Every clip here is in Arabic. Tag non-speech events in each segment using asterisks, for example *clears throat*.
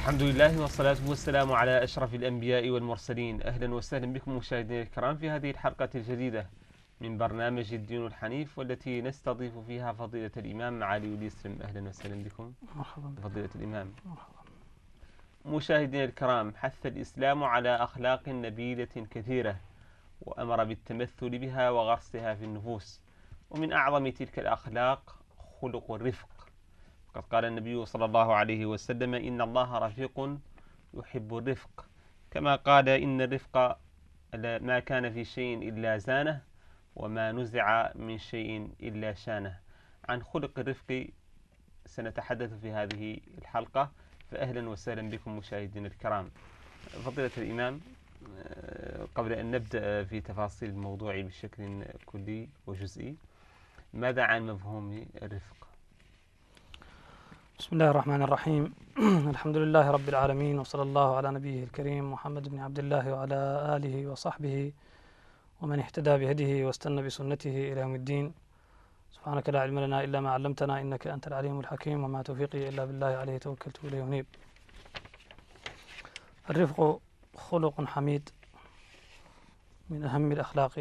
الحمد لله والصلاة والسلام على أشرف الأنبياء والمرسلين أهلا وسهلا بكم مشاهدينا الكرام في هذه الحلقة الجديدة من برنامج الدين الحنيف والتي نستضيف فيها فضيلة الإمام معالي وليسلم أهلا وسهلا بكم مرحبا فضيلة الإمام مرحبا مشاهدينا الكرام حث الإسلام على أخلاق نبيلة كثيرة وأمر بالتمثل بها وغرسها في النفوس ومن أعظم تلك الأخلاق خلق الرفق قد قال النبي صلى الله عليه وسلم إن الله رفيق يحب الرفق كما قال إن الرفق ما كان في شيء إلا زانه وما نزع من شيء إلا شانه عن خلق الرفق سنتحدث في هذه الحلقة فأهلا وسهلا بكم مشاهدينا الكرام فضيلة الإمام آه، قبل أن نبدأ في تفاصيل الموضوع بشكل كلي وجزئي ماذا عن مفهوم الرفق بسم الله الرحمن الرحيم *clears throat* الحمد لله رب العالمين وصلى الله على نبيه الكريم محمد بن عبد الله وعلى آله وصحبه ومن اهتدى بهديه واستنى بسنته إلى يوم الدين سبحانك لا علم لنا إلا ما علمتنا إنك أنت العليم الحكيم وما توفيقي إلا بالله عليه توكلت إليه ونيب الرفق خلق حميد من أهم الأخلاق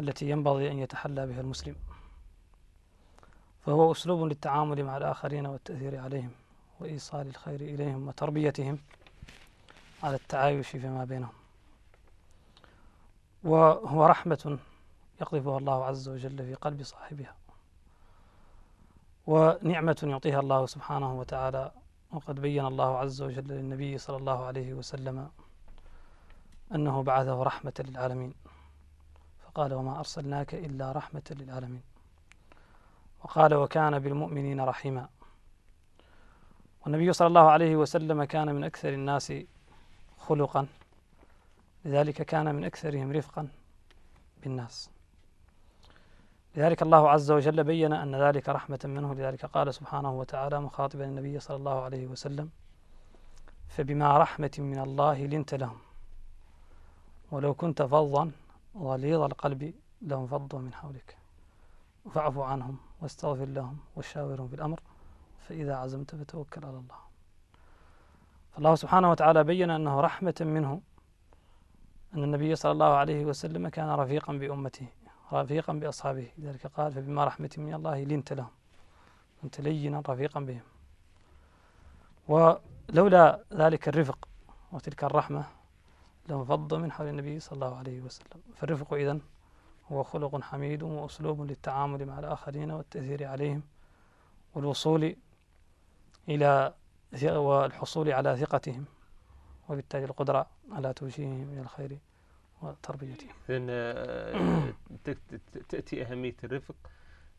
التي ينبغي أن يتحلى بها المسلم فهو أسلوب للتعامل مع الآخرين والتأثير عليهم وإيصال الخير إليهم وتربيتهم على التعايش فيما بينهم وهو رحمة يقذفها الله عز وجل في قلب صاحبها ونعمة يعطيها الله سبحانه وتعالى وقد بين الله عز وجل للنبي صلى الله عليه وسلم أنه بعثه رحمة للعالمين فقال وما أرسلناك إلا رحمة للعالمين وقال وكان بالمؤمنين رحيما والنبي صلى الله عليه وسلم كان من أكثر الناس خلقا لذلك كان من أكثرهم رفقا بالناس لذلك الله عز وجل بين أن ذلك رحمة منه لذلك قال سبحانه وتعالى مخاطبا النبي صلى الله عليه وسلم فبما رحمة من الله لنت لهم ولو كنت فظا غليظ القلب لانفضوا من حولك فاعف عنهم واستغفر لهم وشاورهم في الأمر فإذا عزمت فتوكل على الله فالله سبحانه وتعالى بين أنه رحمة منه أن النبي صلى الله عليه وسلم كان رفيقا بأمته رفيقا بأصحابه لذلك قال فبما رحمة من الله لنت لهم كنت لينا رفيقا بهم ولولا ذلك الرفق وتلك الرحمة لانفض من حول النبي صلى الله عليه وسلم فالرفق إذن هو خلق حميد وأسلوب للتعامل مع الآخرين والتأثير عليهم والوصول إلى والحصول على ثقتهم وبالتالي القدرة على توجيههم إلى الخير وتربيتهم إذن آه، *clears throat* تأتي أهمية الرفق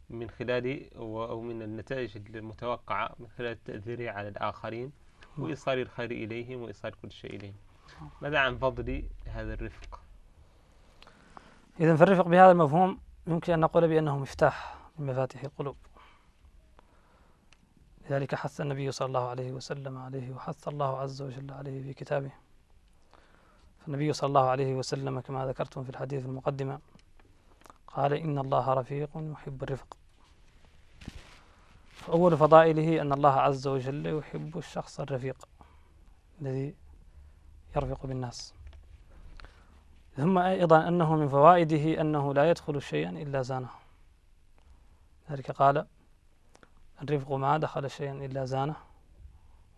من خلال أو من النتائج المتوقعة من خلال التأثير على الآخرين نعم. وإيصال الخير إليهم وإيصال كل شيء إليهم ماذا عن فضل هذا الرفق إذا فالرفق بهذا المفهوم يمكن أن نقول بأنه مفتاح من مفاتيح القلوب لذلك حث النبي صلى الله عليه وسلم عليه وحث الله عز وجل عليه في كتابه فالنبي صلى الله عليه وسلم كما ذكرتم في الحديث المقدمة قال إن الله رفيق يحب الرفق فأول فضائله أن الله عز وجل يحب الشخص الرفيق الذي يرفق بالناس ثم أيضا أنه من فوائده أنه لا يدخل شيئا إلا زانه ذلك قال الرفق ما دخل شيئا إلا زانه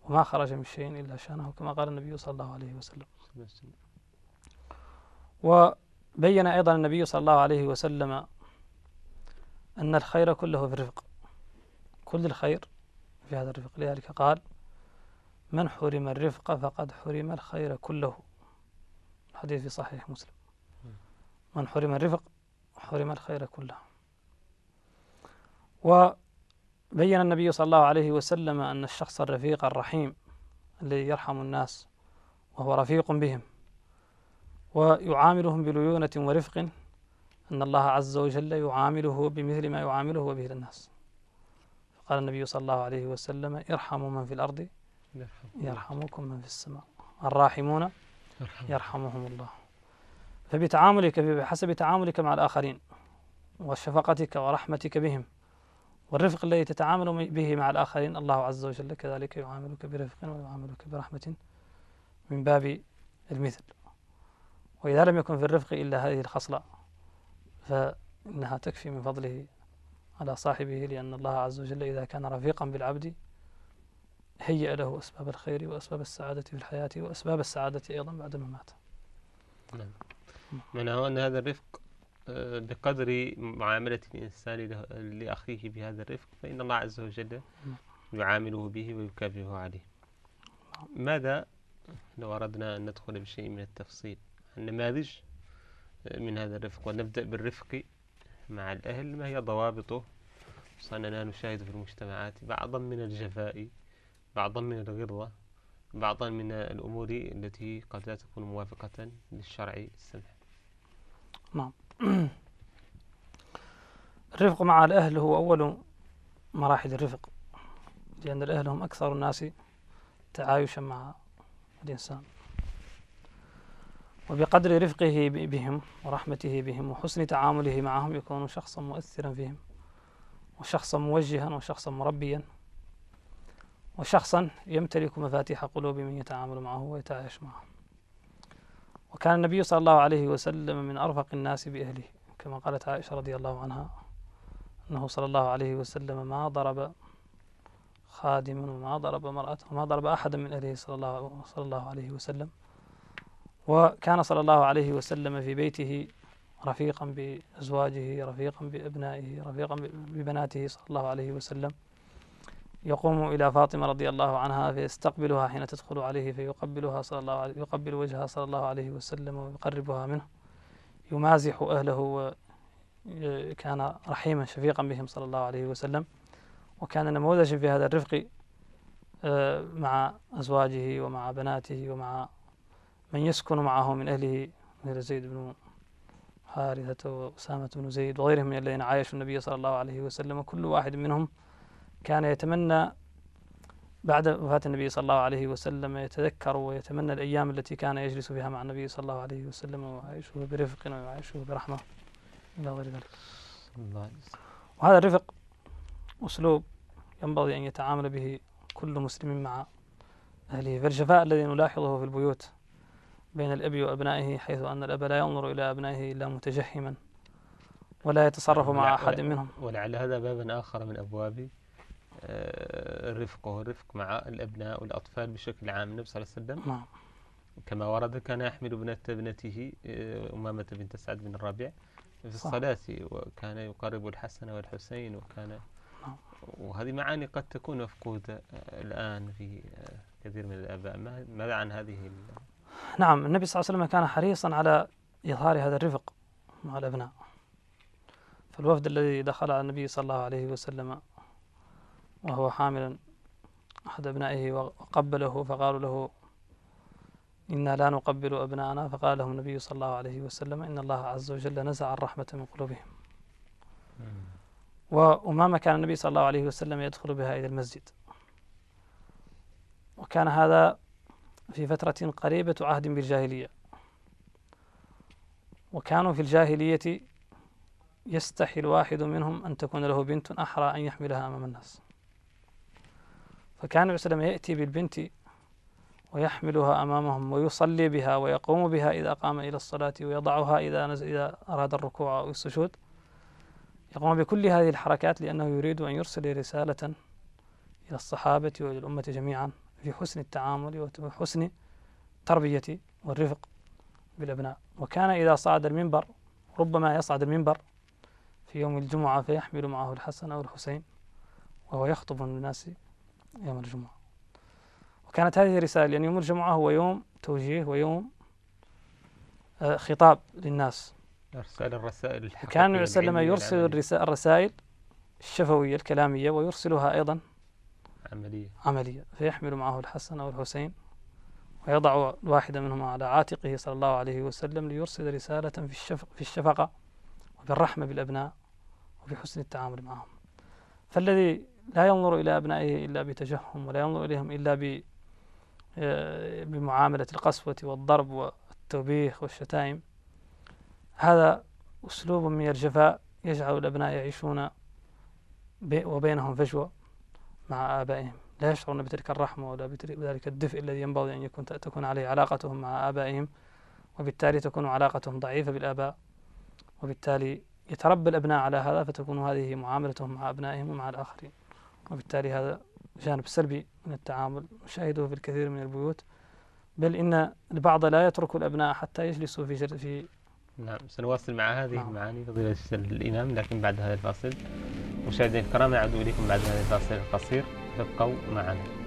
وما خرج من شيء إلا شانه كما قال النبي صلى الله عليه وسلم وبين أيضا النبي صلى الله عليه وسلم أن الخير كله في الرفق كل الخير في هذا الرفق لذلك قال من حرم الرفق فقد حرم الخير كله الحديث في صحيح مسلم من حرم الرفق حرم الخير كله وبين النبي صلى الله عليه وسلم أن الشخص الرفيق الرحيم الذي يرحم الناس وهو رفيق بهم ويعاملهم بليونة ورفق أن الله عز وجل يعامله بمثل ما يعامله به الناس قال النبي صلى الله عليه وسلم ارحموا من في الأرض يرحمكم من في السماء الراحمون يرحمهم الله فبتعاملك بحسب تعاملك مع الآخرين وشفقتك ورحمتك بهم والرفق الذي تتعامل به مع الآخرين الله عز وجل كذلك يعاملك برفق ويعاملك برحمة من باب المثل وإذا لم يكن في الرفق إلا هذه الخصلة فإنها تكفي من فضله على صاحبه لأن الله عز وجل إذا كان رفيقا بالعبد هيأ له أسباب الخير وأسباب السعادة في الحياة وأسباب السعادة أيضا بعد الممات نعم معناه أن هذا الرفق آه، بقدر معاملة الإنسان لأخيه بهذا الرفق فإن الله عز وجل نعم. يعامله به ويكافئه عليه ماذا لو أردنا أن ندخل بشيء من التفصيل النماذج آه، من هذا الرفق ونبدأ بالرفق مع الأهل ما هي ضوابطه أننا نشاهد في المجتمعات بعضا من الجفاء بعضا من الغلظة بعضا من الأمور التي قد لا تكون موافقة للشرع السمح نعم *clears throat* الرفق مع الأهل هو أول مراحل الرفق لأن الأهل هم أكثر الناس تعايشا مع الإنسان وبقدر رفقه بهم ورحمته بهم وحسن تعامله معهم يكون شخصا مؤثرا فيهم وشخصا موجها وشخصا مربيا وشخصا يمتلك مفاتيح قلوب من يتعامل معه ويتعايش معه وكان النبي صلى الله عليه وسلم من أرفق الناس بأهله كما قالت عائشة رضي الله عنها أنه صلى الله عليه وسلم ما ضرب خادما وما ضرب مرأة وما ضرب أحدا من أهله صلى الله, صلى الله عليه وسلم وكان صلى الله عليه وسلم في بيته رفيقا بأزواجه رفيقا بأبنائه رفيقا ببناته صلى الله عليه وسلم يقوم إلى فاطمة رضي الله عنها فيستقبلها حين تدخل عليه فيقبلها صلى الله عليه يقبل وجهها صلى الله عليه وسلم ويقربها منه يمازح أهله وكان رحيما شفيقا بهم صلى الله عليه وسلم وكان نموذجا في هذا الرفق آه، مع أزواجه ومع بناته ومع من يسكن معه من أهله مثل زيد بن حارثة وأسامة بن زيد وغيرهم من الذين عايشوا النبي صلى الله عليه وسلم وكل واحد منهم كان يتمنى بعد وفاة النبي صلى الله عليه وسلم يتذكر ويتمنى الأيام التي كان يجلس فيها مع النبي صلى الله عليه وسلم ويعيشه برفق ويعيشه برحمة إلى غير ذلك وهذا الرفق أسلوب ينبغي أن يتعامل به كل مسلم مع أهله فالجفاء الذي نلاحظه في البيوت بين الأب وأبنائه حيث أن الأب لا ينظر إلى أبنائه إلا متجهما ولا يتصرف مع أحد منهم ولعل هذا بابا آخر من أبواب الرفق والرفق مع الأبناء والأطفال بشكل عام النبي صلى الله عليه وسلم نعم كما ورد كان يحمل ابنة ابنته آه، أمامة بنت سعد بن الربيع في الصلاة وكان يقرب الحسن والحسين وكان نعم. وهذه معاني قد تكون مفقودة آه، الآن في آه، كثير من الآباء ماذا عن هذه نعم النبي صلى الله عليه وسلم كان حريصا على إظهار هذا الرفق مع الأبناء فالوفد الذي دخل على النبي صلى الله عليه وسلم وهو حامل أحد أبنائه وقبله فقالوا له إنا لا نقبل أبناءنا فقال لهم النبي صلى الله عليه وسلم إن الله عز وجل نزع الرحمة من قلوبهم وأمامة كان النبي صلى الله عليه وسلم يدخل بها إلى المسجد وكان هذا في فترة قريبة عهد بالجاهلية وكانوا في الجاهلية يستحي الواحد منهم أن تكون له بنت أحرى أن يحملها أمام الناس فكان عليه وسلم يأتي بالبنت ويحملها أمامهم ويصلي بها ويقوم بها إذا قام إلى الصلاة ويضعها إذا نزل إذا أراد الركوع أو السجود يقوم بكل هذه الحركات لأنه يريد أن يرسل رسالة إلى الصحابة وللأمة جميعا في حسن التعامل وحسن التربية والرفق بالأبناء وكان إذا صعد المنبر ربما يصعد المنبر في يوم الجمعة فيحمل معه الحسن أو الحسين وهو يخطب الناس يوم الجمعة وكانت هذه الرسالة لأن يعني يوم الجمعة هو يوم توجيه ويوم آه، خطاب للناس إرسال الرسائل كان النبي صلى الله عليه وسلم يرسل الرسائل الشفوية الكلامية ويرسلها أيضا عملية عملية فيحمل معه الحسن أو الحسين ويضع واحدة منهما على عاتقه صلى الله عليه وسلم ليرسل رسالة في, الشفق في الشفقة وبالرحمة بالأبناء وبحسن التعامل معهم فالذي لا ينظر إلى أبنائه إلا بتجهم ولا ينظر إليهم إلا آه، بمعاملة القسوة والضرب والتوبيخ والشتائم هذا أسلوب من الجفاء يجعل الأبناء يعيشون وبينهم فجوة مع آبائهم لا يشعرون بتلك الرحمة ولا بذلك الدفء الذي ينبغي أن يكون تكون عليه علاقتهم مع آبائهم وبالتالي تكون علاقتهم ضعيفة بالآباء وبالتالي يتربى الأبناء على هذا فتكون هذه معاملتهم مع أبنائهم ومع الآخرين وبالتالي هذا جانب سلبي من التعامل نشاهده في الكثير من البيوت بل إن البعض لا يترك الأبناء حتى يجلسوا في جل... في نعم سنواصل مع هذه نعم. المعاني فضيلة الإمام لكن بعد هذا الفاصل مشاهدينا الكرام نعود إليكم بعد هذا الفاصل القصير تبقوا معنا